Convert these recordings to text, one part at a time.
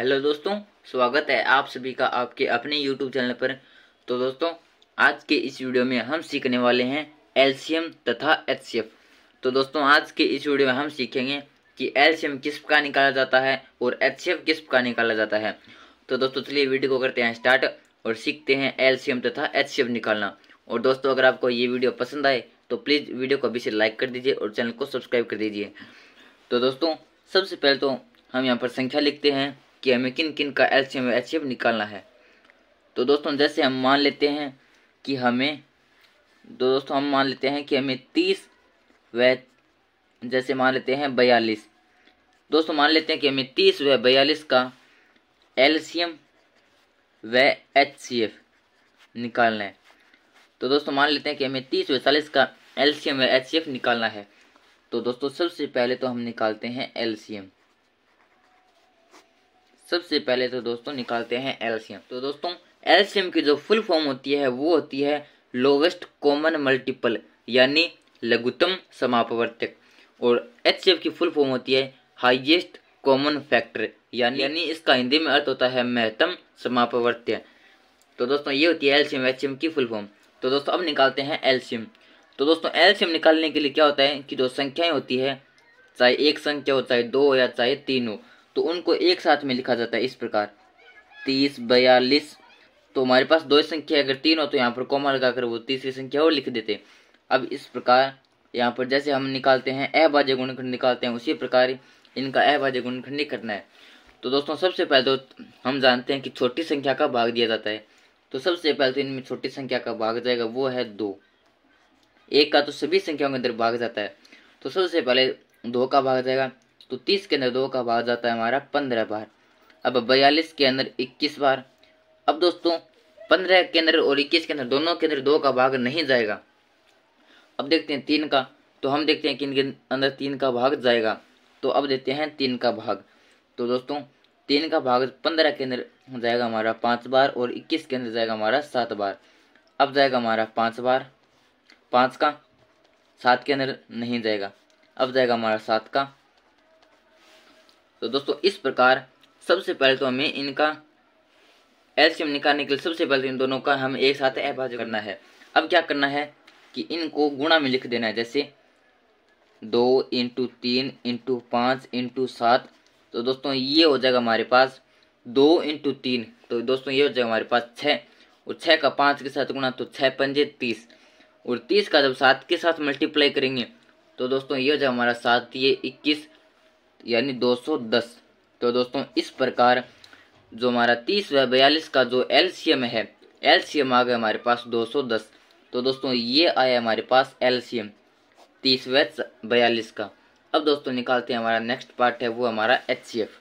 hello दोस्तों स्वागत है आप सभी का आपके अपने यूट्यूब चैनल पर तो दोस्तों आज के इस वीडियो में हम सीखने वाले हैं एलसीएम तथा एचसीएफ तो दोस्तों आज के इस वीडियो में हम सीखेंगे कि एलसीएम किस का निकाला जाता है और एचसीएफ किस का निकाला जाता है तो दोस्तों चलिए वीडियो को करते हैं स्टार्ट और सीखते हैं एलसीएम तथा एच निकालना और दोस्तों अगर आपको ये वीडियो पसंद आए तो प्लीज़ वीडियो को अभी से लाइक कर दीजिए और चैनल को सब्सक्राइब कर दीजिए तो दोस्तों सबसे पहले तो हम यहाँ पर संख्या लिखते हैं कि हमें किन किन का एलसीएम एच निकालना है तो दोस्तों जैसे हम मान लेते हैं कि हमें तो दोस्तों हम मान लेते हैं कि हमें तीस व जैसे मान लेते हैं बयालीस दोस्तों मान लेते हैं कि हमें तीस व बयालीस का एलसीएम व एफ निकालना है तो दोस्तों मान लेते हैं कि हमें तीस व चालीस का एल्शियम व एफ निकालना है तो दोस्तों सबसे पहले तो हम निकालते हैं एलसीएम सबसे पहले तो दोस्तों निकालते हैं एल्शियम तो दोस्तों एल्शियम की जो फुल फॉर्म होती है वो होती है लोवेस्ट कॉमन मल्टीपल यानी लघुतम समापवर्तक और एच की फुल फॉर्म होती है हाइएस्ट कॉमन फैक्टर यानी यानी इसका हिंदी में अर्थ होता है महत्तम समापवर्त्य तो दोस्तों ये होती है एल्शियम एच की फुल फॉर्म तो दोस्तों अब निकालते हैं एल्शियम तो दोस्तों एल्शियम निकालने के लिए क्या होता है कि जो संख्याएं होती है चाहे एक संख्या हो चाहे दो या चाहे तीन हो तो उनको एक साथ में लिखा जाता है इस प्रकार तीस बयालीस तो हमारे पास दो संख्या अगर तीन हो तो यहाँ पर कॉमा लगाकर वो तीसरी संख्या और लिख देते अब इस प्रकार यहाँ पर जैसे हम निकालते हैं ए बाजे गुणखंड निकालते हैं उसी प्रकार इनका ए बाजे गुणखंड नहीं करना है तो दोस्तों सबसे पहले तो हम जानते हैं कि छोटी संख्या का भाग दिया जाता है तो सबसे पहले तो इनमें छोटी संख्या का भाग जाएगा वो है दो एक का तो सभी संख्याओं के अंदर भाग जाता है तो सबसे पहले दो का भाग जाएगा तो तीस के अंदर दो का भाग जाता है हमारा पंद्रह बार अब बयालीस के अंदर इक्कीस बार अब दोस्तों पंद्रह के अंदर और इक्कीस के अंदर दोनों के अंदर दो का भाग नहीं जाएगा अब देखते हैं तीन का तो हम देखते हैं कि इनके अंदर तीन का भाग जाएगा तो अब देते हैं तीन का भाग तो दोस्तों तीन का भाग पंद्रह के अंदर जाएगा हमारा पाँच बार और इक्कीस के अंदर जाएगा हमारा सात बार अब जाएगा हमारा पाँच बार पाँच का सात के अंदर नहीं जाएगा अब जाएगा हमारा सात का तो दोस्तों इस प्रकार सबसे पहले तो हमें इनका एल्शियम निकालने के लिए सबसे पहले तो इन दोनों का हम एक साथ अभाज्य करना है अब क्या करना है कि इनको गुणा में लिख देना है जैसे दो इंटू तीन इंटू पाँच इंटू सात तो दोस्तों ये हो जाएगा हमारे पास दो इंटू तीन तो दोस्तों ये हो जाएगा हमारे पास छः और छः का पाँच के साथ गुणा तो छः पंजे तीस और तीस का जब सात के साथ मल्टीप्लाई करेंगे तो दोस्तों ये हो जाएगा हमारा सात ये इक्कीस यानी 210 तो दोस्तों इस प्रकार जो हमारा 30 व बयालीस का जो एलसीएम है एलसीएम आ गया हमारे पास 210 तो दोस्तों ये आया हमारे पास एलसीएम 30 व बयालीस का अब दोस्तों निकालते हैं हमारा नेक्स्ट पार्ट है वो हमारा H C F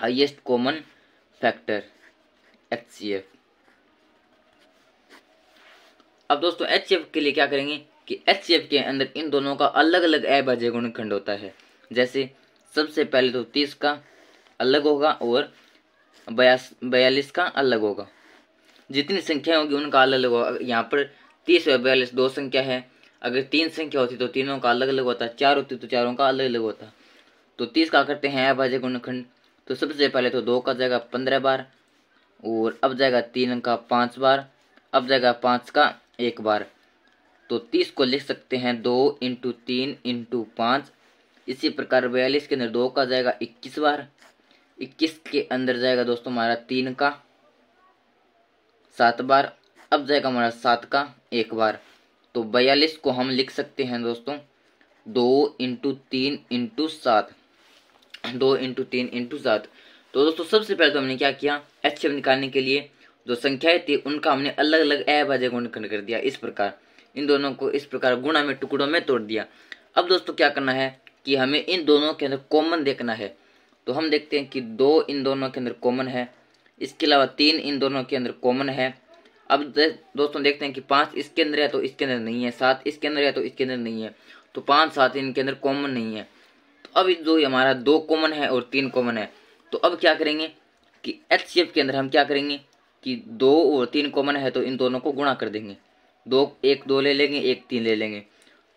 highest common factor H C F अब दोस्तों एच सी एफ के लिए क्या करेंगे कि एच सी एफ के अंदर इन दोनों का अलग अलग अभाज्य गुणखंड होता है जैसे सबसे पहले तो तीस का अलग होगा और बयास बयालीस का अलग होगा जितनी संख्या होगी उनका अलग अलग होगा यहाँ पर तीस और बयालीस दो संख्या है अगर तीन संख्या होती तो तीनों का अलग अलग होता चार होती तो चारों का अलग अलग होता तो तीस का करते हैं अभाज्य गुणखंड तो सबसे पहले तो दो का जाएगा पंद्रह बार और अब जाएगा तीन का पाँच बार अब जाएगा पाँच का एक बार तो तीस को लिख सकते हैं दो इंटू तीन इंटू पाँच इसी प्रकार बयालीस के अंदर दो का जाएगा इक्कीस बार इक्कीस के अंदर जाएगा दोस्तों हमारा तीन का सात बार अब जाएगा हमारा सात का एक बार तो बयालीस को हम लिख सकते हैं दोस्तों दो इंटू तीन इंटू सात दो इंटू तीन इंटू सात तो दोस्तों सबसे पहले तो हमने क्या किया एच निकालने के लिए जो संख्याएं थी उनका हमने अलग अलग ए बाजे गुण कर दिया इस प्रकार इन दोनों को इस प्रकार गुणा में टुकड़ों में तोड़ दिया अब दोस्तों क्या करना है कि हमें इन दोनों के अंदर कॉमन देखना है तो हम देखते हैं कि दो इन दोनों के अंदर कॉमन है इसके अलावा तीन इन दोनों के अंदर कॉमन है अब दोस्तों देखते हैं कि पाँच इसके अंदर है तो इसके अंदर नहीं है सात इसके अंदर है तो इसके अंदर नहीं है तो पाँच सात इनके अंदर कॉमन नहीं है तो अब जो हमारा दो कॉमन है और तीन कॉमन है तो अब क्या करेंगे कि एच के अंदर हम क्या करेंगे कि दो और तीन कॉमन है तो इन दोनों को गुणा कर देंगे दो एक दो ले लेंगे एक तीन ले लेंगे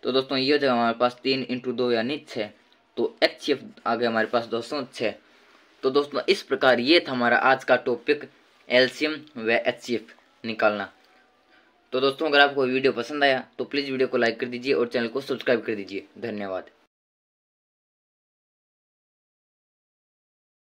तो दोस्तों ये हो जाएगा हमारे पास तीन इंटू दो यानी छः तो एच सी एफ आ गया हमारे पास दोस्तों छः तो दोस्तों इस प्रकार ये था हमारा आज का टॉपिक एल्शियम व एच सी एफ निकालना तो दोस्तों अगर आपको वीडियो पसंद आया तो प्लीज़ वीडियो को लाइक कर दीजिए और चैनल को सब्सक्राइब कर दीजिए धन्यवाद